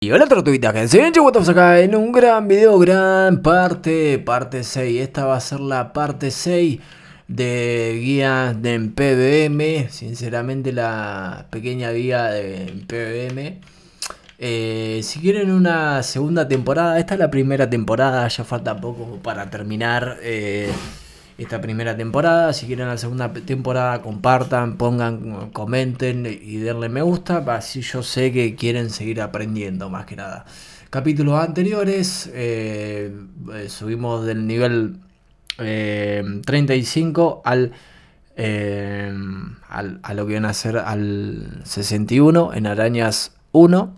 Y hola tortuguitas, que se estamos acá en un gran video, gran parte, parte 6. Esta va a ser la parte 6 de guía de PBM. Sinceramente la pequeña guía de PBM. Eh, si quieren una segunda temporada, esta es la primera temporada, ya falta poco para terminar. Eh, esta primera temporada. Si quieren la segunda temporada, compartan, pongan, comenten y denle me gusta. Así yo sé que quieren seguir aprendiendo más que nada. Capítulos anteriores, eh, eh, subimos del nivel 35 eh, al, a lo que van a ser al 61 en Arañas 1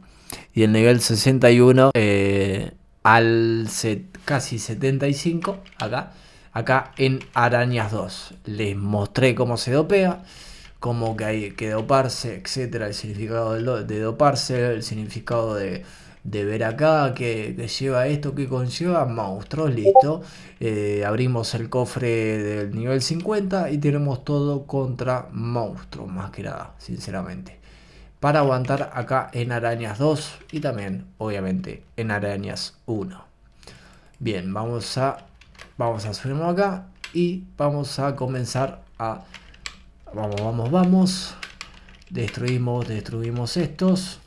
y el nivel 61 al casi 75 acá acá en Arañas 2. Les mostré cómo se dopea, cómo que hay que doparse, etcétera, el significado de doparse, el significado de, ver acá, que, lleva esto, que conlleva monstruos, listo. Eh, abrimos el cofre del nivel 50 y tenemos todo contra monstruos, más que nada, sinceramente. Para aguantar acá en Arañas 2 y también, obviamente, en Arañas 1. Bien, vamos a Vamos a subirnos acá y vamos a comenzar a... Vamos, vamos, vamos. Destruimos, destruimos estos.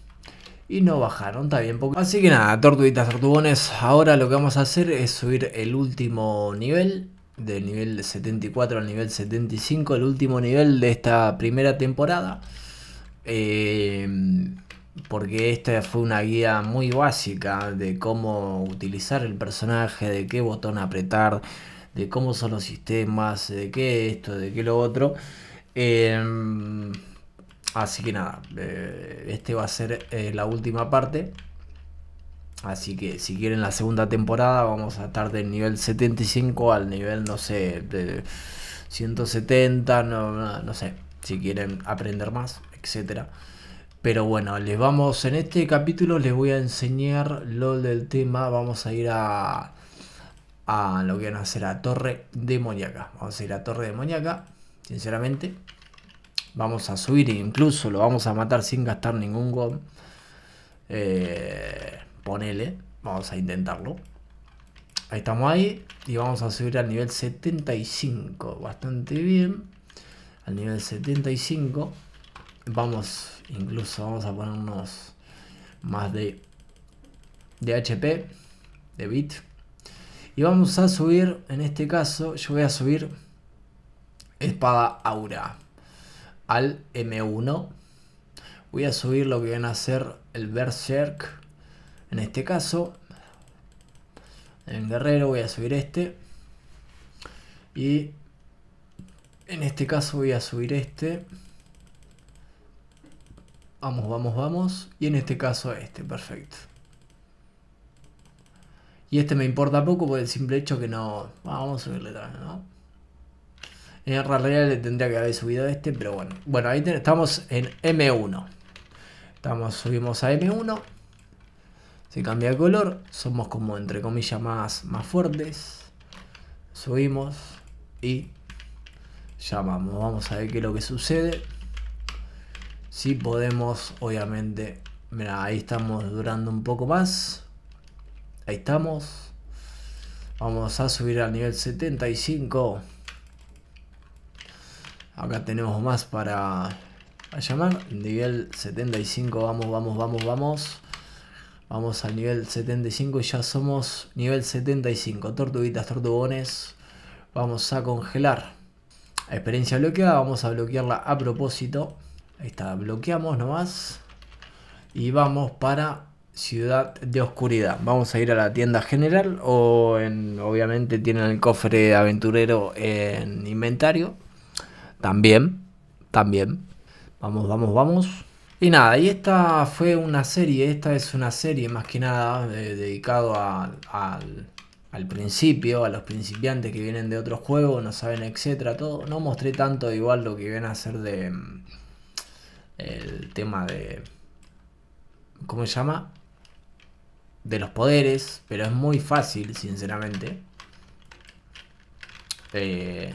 Y no bajaron, está bien. Así que nada, tortuguitas, tortugones. Ahora lo que vamos a hacer es subir el último nivel. Del nivel 74 al nivel 75. El último nivel de esta primera temporada. Eh porque esta fue una guía muy básica de cómo utilizar el personaje, de qué botón apretar, de cómo son los sistemas, de qué esto, de qué lo otro. Em, así que nada, eh, este va a ser eh, la última parte. Así que si quieren la segunda temporada vamos a estar del nivel 75 al nivel, no sé, de 170, no, no sé, si quieren aprender más, etcétera. Pero bueno, les vamos, en este capítulo les voy a enseñar lo del tema, vamos a ir a, a lo que van a hacer a Torre Demoníaca. Vamos a ir a Torre Demoníaca, sinceramente. Vamos a subir e incluso lo vamos a matar sin gastar ningún gom. Eh, ponele, vamos a intentarlo. Ahí estamos ahí y vamos a subir al nivel 75, bastante bien. Al nivel 75 vamos Incluso vamos a poner unos más de, de HP, de bit. Y vamos a subir, en este caso, yo voy a subir espada aura al M1. Voy a subir lo que viene a ser el Berserk. En este caso, en guerrero voy a subir este. Y en este caso voy a subir este. Vamos, vamos, vamos. Y en este caso este, perfecto. Y este me importa poco por el simple hecho que no... Vamos a subirle atrás, ¿no? En realidad le tendría que haber subido este, pero bueno. Bueno, ahí estamos en M1. Estamos, subimos a M1. Se cambia de color. Somos como, entre comillas, más, más fuertes. Subimos. Y... llamamos vamos, vamos a ver qué es lo que sucede. Si podemos, obviamente. Mira, ahí estamos durando un poco más. Ahí estamos. Vamos a subir al nivel 75. Acá tenemos más para llamar. Nivel 75. Vamos, vamos, vamos, vamos. Vamos al nivel 75 y ya somos nivel 75. Tortuguitas, tortugones. Vamos a congelar. Experiencia bloqueada. Vamos a bloquearla a propósito. Ahí está, bloqueamos nomás. Y vamos para Ciudad de Oscuridad. Vamos a ir a la tienda general o obviamente tienen el cofre aventurero en inventario. También, también. Vamos, vamos, vamos. Y nada, y esta fue una serie, esta es una serie más que nada dedicado al principio, a los principiantes que vienen de otros juegos, no saben, etcétera, todo. No mostré tanto igual lo que viene a hacer de el tema de... ¿Cómo se llama? De los poderes, pero es muy fácil, sinceramente. Eh,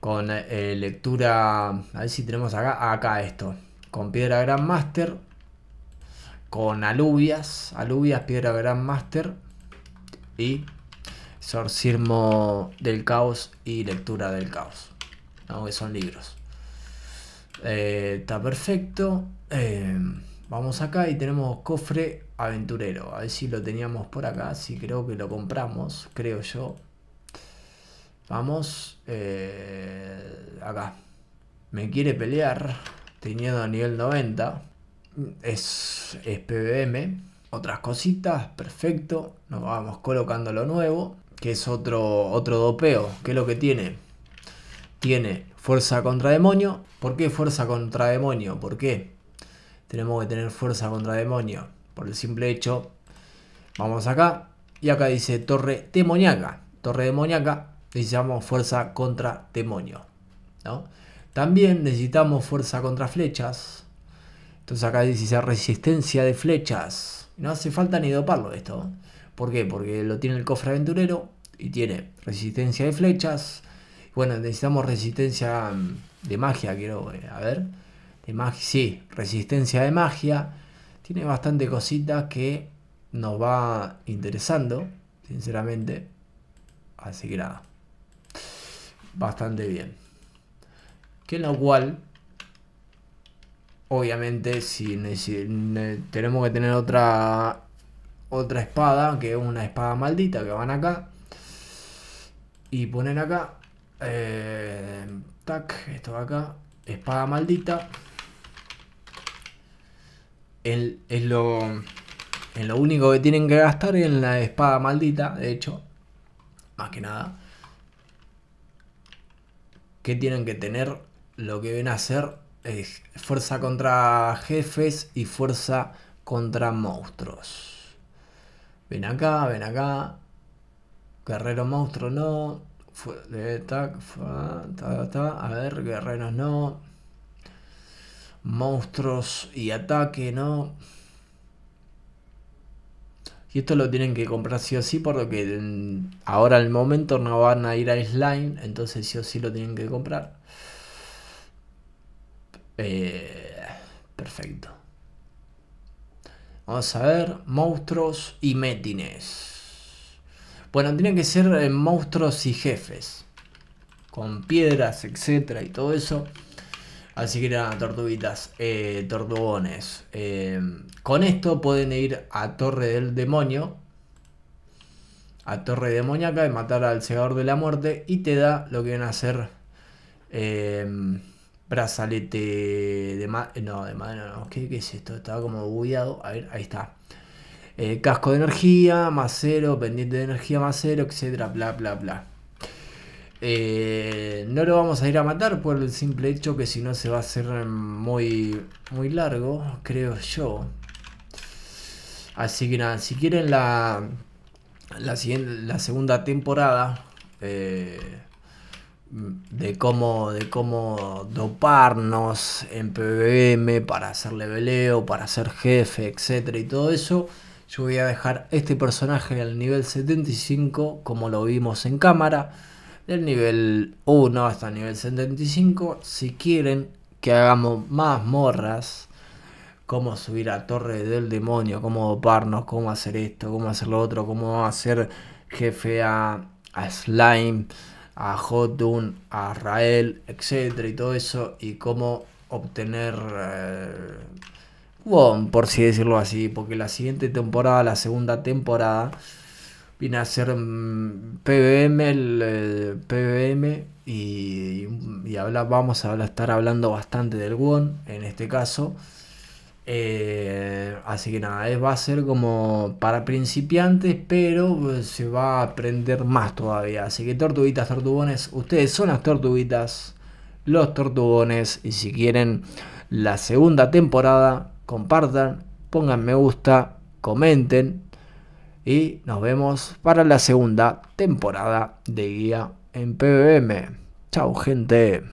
con eh, lectura... A ver si tenemos acá, acá esto. Con piedra gran master Con alubias. Alubias, piedra gran master Y sorcismo del caos y lectura del caos. son libros. Eh, está perfecto. Eh, vamos acá y tenemos cofre aventurero. A ver si lo teníamos por acá. Si sí, creo que lo compramos, creo yo. Vamos. Eh, acá. Me quiere pelear. Teniendo a nivel 90. Es, es PBM. Otras cositas. Perfecto. Nos vamos colocando lo nuevo. Que es otro, otro dopeo. ¿Qué es lo que tiene? Tiene Fuerza contra demonio. ¿Por qué fuerza contra demonio? ¿Por qué? Tenemos que tener fuerza contra demonio. Por el simple hecho. Vamos acá. Y acá dice torre demoníaca. Torre demoníaca. Necesitamos fuerza contra demonio. También necesitamos fuerza contra flechas. Entonces acá dice resistencia de flechas. No hace falta ni doparlo esto. ¿Por qué? Porque lo tiene el cofre aventurero y tiene resistencia de flechas, bueno, necesitamos resistencia mm, de magia, quiero, eh, a ver. De magia, sí, resistencia de magia. Tiene bastante cositas que nos va interesando, sinceramente. Así que nada. Bastante bien. Que lo cual, obviamente, si, tenemos que tener otra otra espada, que es una espada maldita, que van acá. Y ponen acá eh, tac, esto acá. Espada maldita. es lo, lo único que tienen que gastar en la espada maldita, de hecho. Más que nada. Que tienen que tener lo que ven a hacer es fuerza contra jefes y fuerza contra monstruos. Ven acá, ven acá. Guerrero monstruo no de A ver, guerreros no. Monstruos y ataque no. Y esto lo tienen que comprar sí o sí, por lo que ahora al momento no van a ir a Slime, entonces sí o sí lo tienen que comprar. Eh, perfecto. Vamos a ver, monstruos y metines. Bueno, tienen que ser eh, monstruos y jefes. Con piedras, etcétera y todo eso. Así que eran tortuguitas, eh, tortugones. Em, con esto pueden ir a Torre del Demonio. A Torre Demoníaca y matar al Segador de la Muerte. Y te da lo que van a hacer em, brazalete de mano No, de mano ¿Qué, es esto? Estaba como bugueado. A ver, ahí está. Eh, casco de energía, más cero, pendiente de energía más cero, etcétera, bla, bla, bla. Eh, no lo vamos a ir a matar por el simple hecho que si no se va a hacer muy, muy largo, creo yo. Así que nada, si quieren la, segunda temporada eh, de, cómo, de cómo doparnos en PBM para hacer leveleo, para ser jefe, etcétera y todo eso yo voy a dejar este personaje al nivel 75 como lo vimos en cámara. Del nivel 1 hasta el nivel 75. Si quieren que hagamos más morras. Cómo subir a Torre del Demonio. Cómo doparnos. Cómo hacer esto. Cómo hacer lo otro. Cómo hacer jefe a, a Slime. A Hotun. A Rael. Etcétera. Y todo eso. Y cómo obtener... Eh, Won, por si decirlo así, porque la siguiente temporada, la segunda temporada, viene a ser PBM, mm, el, PBM, y, habla, vamos a estar hablando bastante del Won en este caso. Eh, así que nada, es, va a ser como para principiantes, pero eh, se va a aprender más todavía. Así que tortuguitas, tortugones, ustedes son las tortuguitas, los tortugones, y si quieren la segunda temporada, compartan, pongan me gusta, comenten y nos vemos para la segunda temporada de guía en PBM. Chao gente.